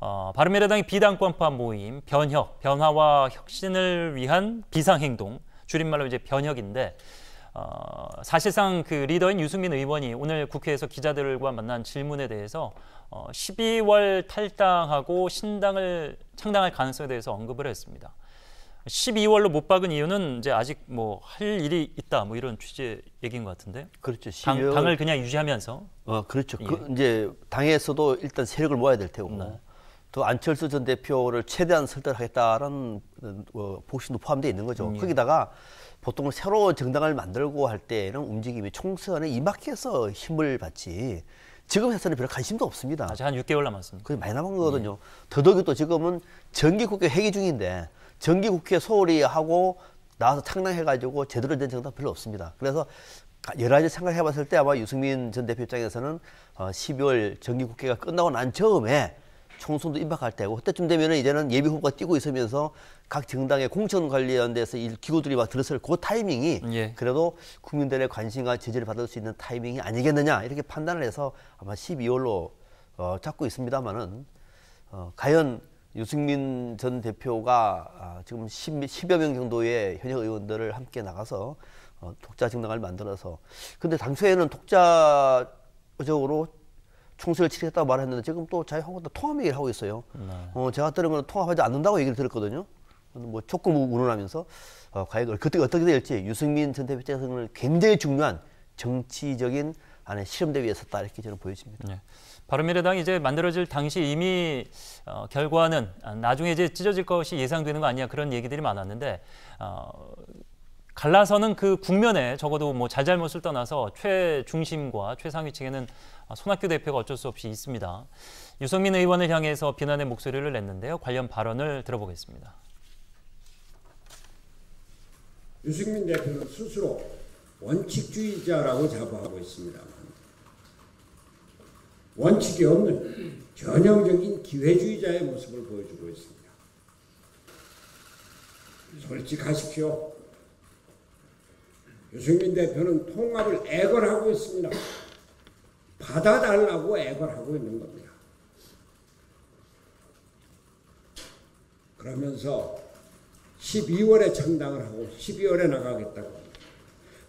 어, 바른미래당의 비당권파 모임 변혁, 변화와 혁신을 위한 비상행동, 줄임말로 이제 변혁인데 어, 사실상 그 리더인 유승민 의원이 오늘 국회에서 기자들과 만난 질문에 대해서 어, 12월 탈당하고 신당을 창당할 가능성에 대해서 언급을 했습니다. 12월로 못 박은 이유는 이제 아직 뭐 할 일이 있다 뭐 이런 취지의 얘기인 것 같은데. 그렇죠. 12월... 당, 을 그냥 유지하면서. 어 그렇죠. 그 예. 그 이제 당에서도 일단 세력을 모아야 될 테고. 네. 또 안철수 전 대표를 최대한 설득하겠다는 어, 복신도 포함되어 있는 거죠. 음, 예. 거기다가 보통 새로운 정당을 만들고 할 때는 움직임이 총선에 임박해서 힘을 받지 지금 해서는 별 관심도 없습니다. 아직 한 6개월 남았습니다. 그게 많이 남은 거거든요. 예. 더더욱이 또 지금은 정기국회 회기 중인데 정기국회 소홀히 하고 나와서 창당해가지고 제대로 된 정당 별로 없습니다. 그래서 여러 가지 생각해봤을 때 아마 유승민 전 대표 입장에서는 어, 12월 정기국회가 끝나고 난 처음에 총선도 임박할 때고 그때쯤 되면은 이제는 예비 후보가 뛰고 있으면서 각 정당의 공천 관리하는 데서 이 기구들이 막 들었을 그 타이밍이 예. 그래도 국민들의 관심과 지지를 받을 수 있는 타이밍이 아니겠느냐 이렇게 판단을 해서 아마 12월로 어, 잡고 있습니다만은 어, 과연 유승민 전 대표가 아, 지금 10, 여명 정도의 현역 의원들을 함께 나가서 어, 독자 정당을 만들어서 근데 당초에는 독자적으로 총선를 치르겠다고 말했는데 지금 또 자유한국당 통합 얘기를 하고 있어요. 네. 어, 제가 들은 건 통합하지 않는다고 얘기를 들었거든요. 뭐 조금 운운하면서 어, 과연 그때 어떻게 될지 유승민 전 대표 입에서는 굉장히 중요한 정치적인 안에 실험대 위에 섰다 이렇게 저는 보여집니다. 네. 바른미래당이 이제 만들어질 당시 이미 어, 결과는 나중에 이제 찢어질 것이 예상되는 거아니냐 그런 얘기들이 많았는데 어, 갈라서는 그 국면에 적어도 뭐 잘잘못을 떠나서 최중심과 최상위층에는 손학규 대표가 어쩔 수 없이 있습니다. 유승민 의원을 향해서 비난의 목소리를 냈는데요. 관련 발언을 들어보겠습니다. 유승민 대표는 스스로 원칙주의자라고 자부하고 있습니다. 원칙이 없는 전형적인 기회주의자의 모습을 보여주고 있습니다. 솔직하십시오. 유승민 대표는 통합을 애걸하고 있습니다. 받아달라고 애걸하고 있는 겁니다. 그러면서 12월에 창당을 하고 12월에 나가겠다고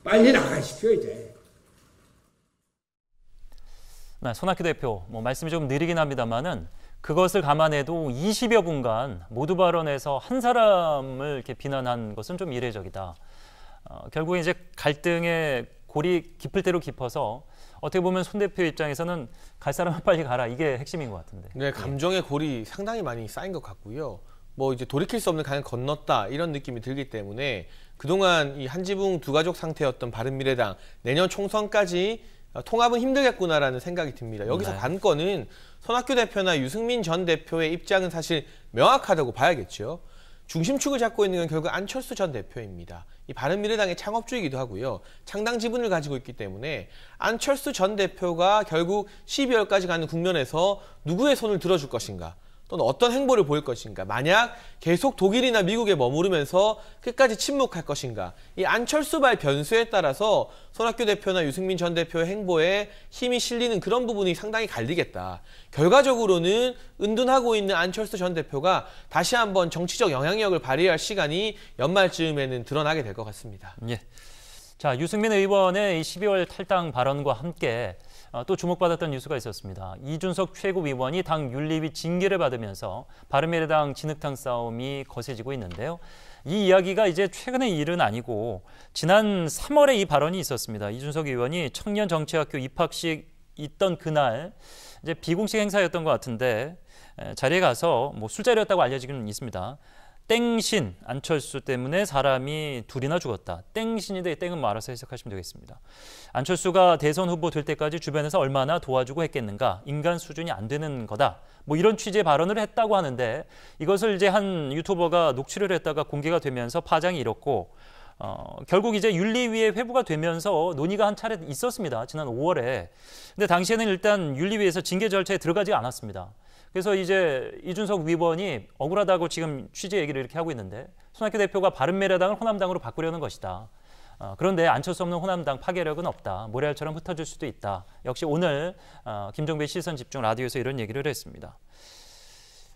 빨리 나가십시오 이제. 네, 손학규 대표 뭐 말씀이 좀 느리긴 합니다만은 그것을 감안해도 20여 분간 모두 발언에서 한 사람을 이렇게 비난한 것은 좀 이례적이다. 어, 결국에 이제 갈등의 골이 깊을 대로 깊어서 어떻게 보면 손 대표 입장에서는 갈 사람은 빨리 가라 이게 핵심인 것 같은데. 네, 감정의 골이 상당히 많이 쌓인 것 같고요. 뭐 이제 돌이킬 수 없는 강을 건넜다 이런 느낌이 들기 때문에 그동안 이 한지붕 두 가족 상태였던 바른미래당 내년 총선까지 어, 통합은 힘들겠구나라는 생각이 듭니다. 여기서 네. 관건은 손학규 대표나 유승민 전 대표의 입장은 사실 명확하다고 봐야겠죠. 중심축을 잡고 있는 건 결국 안철수 전 대표입니다. 이 바른미래당의 창업주이기도 하고요. 창당 지분을 가지고 있기 때문에 안철수 전 대표가 결국 12월까지 가는 국면에서 누구의 손을 들어줄 것인가. 또는 어떤 행보를 보일 것인가. 만약 계속 독일이나 미국에 머무르면서 끝까지 침묵할 것인가. 이 안철수발 변수에 따라서 손학규 대표나 유승민 전 대표의 행보에 힘이 실리는 그런 부분이 상당히 갈리겠다. 결과적으로는 은둔하고 있는 안철수 전 대표가 다시 한번 정치적 영향력을 발휘할 시간이 연말쯤에는 드러나게 될 것 같습니다. 예. 자, 유승민 의원의 12월 탈당 발언과 함께 어, 또 주목받았던 뉴스가 있었습니다. 이준석 최고위원이 당 윤리위 징계를 받으면서 바른미래당 진흙탕 싸움이 거세지고 있는데요. 이 이야기가 이제 최근의 일은 아니고 지난 3월에 이 발언이 있었습니다. 이준석 의원이 청년정치학교 입학식 있던 그날 이제 비공식 행사였던 것 같은데 자리에 가서 뭐 술자리였다고 알려지기는 있습니다. 땡신 안철수 때문에 사람이 둘이나 죽었다. 땡신인데 땡은 뭐 알아서 해석하시면 되겠습니다. 안철수가 대선 후보 될 때까지 주변에서 얼마나 도와주고 했겠는가. 인간 수준이 안 되는 거다. 뭐 이런 취지의 발언을 했다고 하는데 이것을 이제 한 유튜버가 녹취를 했다가 공개가 되면서 파장이 일었고 어, 결국 이제 윤리위에 회부가 되면서 논의가 한 차례 있었습니다. 지난 5월에. 근데 당시에는 일단 윤리위에서 징계 절차에 들어가지 않았습니다. 그래서 이제 이준석 위원이 억울하다고 지금 취재 얘기를 이렇게 하고 있는데 손학규 대표가 바른미래당을 호남당으로 바꾸려는 것이다. 어, 그런데 안철 수 없는 호남당 파괴력은 없다. 모래알처럼 흩어질 수도 있다. 역시 오늘 어, 김종배 시선 집중 라디오에서 이런 얘기를 했습니다.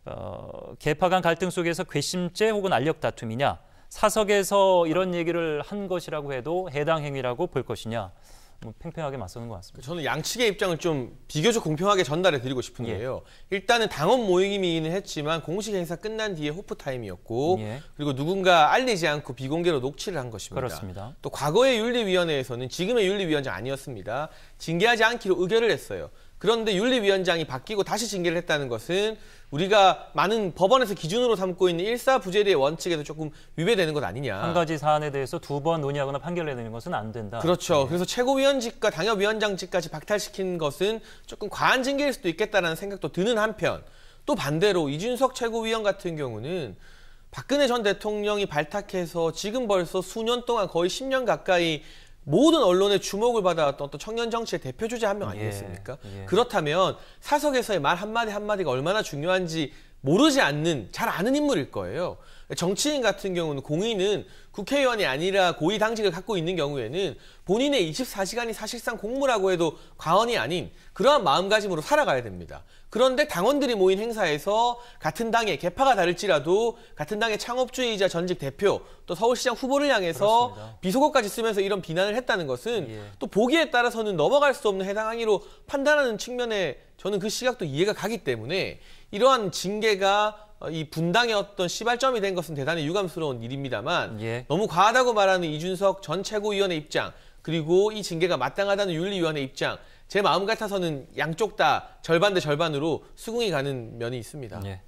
어, 개파 간 갈등 속에서 괘씸죄 혹은 알력 다툼이냐 사석에서 이런 얘기를 한 것이라고 해도 해당 행위라고 볼 것이냐 뭐 팽팽하게 맞서는 것 같습니다. 저는 양측의 입장을 좀 비교적 공평하게 전달해 드리고 싶은 예. 게요. 일단은 당원 모임이기는 했지만 공식 행사 끝난 뒤에 호프 타임이었고 예. 그리고 누군가 알리지 않고 비공개로 녹취를 한 것입니다. 그렇습니다. 또 과거의 윤리위원회에서는 지금의 윤리위원장 아니었습니다. 징계하지 않기로 의결을 했어요. 그런데 윤리위원장이 바뀌고 다시 징계를 했다는 것은 우리가 많은 법원에서 기준으로 삼고 있는 일사부재리의 원칙에서 조금 위배되는 것 아니냐. 한 가지 사안에 대해서 두 번 논의하거나 판결을 내는 것은 안 된다. 그렇죠. 네. 그래서 최고위원직과 당협위원장직까지 박탈시킨 것은 조금 과한 징계일 수도 있겠다라는 생각도 드는 한편 또 반대로 이준석 최고위원 같은 경우는 박근혜 전 대통령이 발탁해서 지금 벌써 수년 동안 거의 10년 가까이 모든 언론의 주목을 받아왔던 또 청년 정치의 대표 주제 한명 예. 아니겠습니까? 예, 예. 그렇다면 사석에서의 말 한마디 한마디가 얼마나 중요한지 모르지 않는, 잘 아는 인물일 거예요. 정치인 같은 경우는 공인은 국회의원이 아니라 고위 당직을 갖고 있는 경우에는 본인의 24시간이 사실상 공무라고 해도 과언이 아닌 그러한 마음가짐으로 살아가야 됩니다. 그런데 당원들이 모인 행사에서 같은 당의 개파가 다를지라도 같은 당의 창업주의자 전직 대표 또 서울시장 후보를 향해서 그렇습니다. 비속어까지 쓰면서 이런 비난을 했다는 것은 예. 또 보기에 따라서는 넘어갈 수 없는 해당 항의로 판단하는 측면에 저는 그 시각도 이해가 가기 때문에 이러한 징계가 어, 이 분당의 어떤 시발점이 된 것은 대단히 유감스러운 일입니다만 예. 너무 과하다고 말하는 이준석 전 최고위원의 입장 그리고 이 징계가 마땅하다는 윤리위원회 입장 제 마음 같아서는 양쪽 다 절반 대 절반으로 수긍이 가는 면이 있습니다. 예.